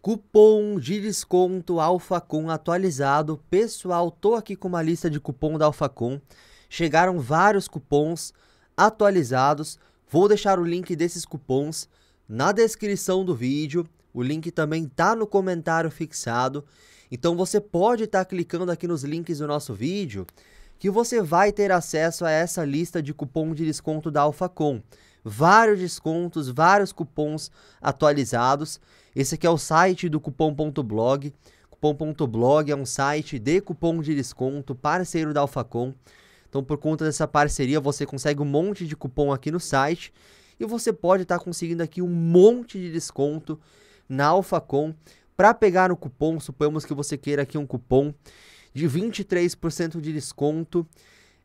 Cupom de desconto Alfacom atualizado. Pessoal, tô aqui com uma lista de cupom da Alfacom. Chegaram vários cupons atualizados. Vou deixar o link desses cupons na descrição do vídeo. O link também tá no comentário fixado. Então você pode estar tá clicando aqui nos links do nosso vídeo que você vai ter acesso a essa lista de cupom de desconto da AlphaCon. Vários descontos, vários cupons atualizados. Esse aqui é o site do cupom.blog. Cupom.blog é um site de cupom de desconto, parceiro da AlphaCon. Então, por conta dessa parceria, você consegue um monte de cupom aqui no site e você pode estar tá conseguindo aqui um monte de desconto na AlphaCon. Para pegar o cupom, suponhamos que você queira aqui um cupom de 23% de desconto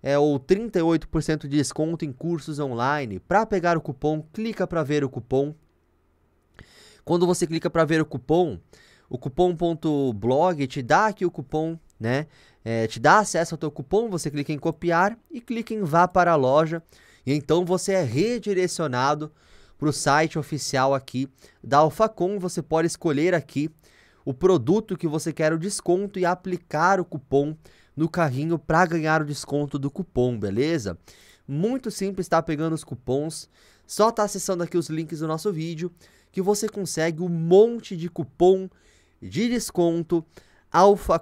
é, ou 38% de desconto em cursos online. Para pegar o cupom, clica para ver o cupom. Quando você clica para ver o cupom, o cupom.blog te dá aqui o cupom, né? É, te dá acesso ao teu cupom, você clica em copiar e clica em vá para a loja. E então você é redirecionado para o site oficial aqui da Alfacom. Você pode escolher aqui o produto que você quer o desconto e aplicar o cupom no carrinho para ganhar o desconto do cupom, beleza? Muito simples, tá pegando os cupons. Só tá acessando aqui os links do nosso vídeo que você consegue um monte de cupom de desconto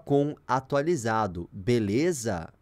com atualizado, beleza?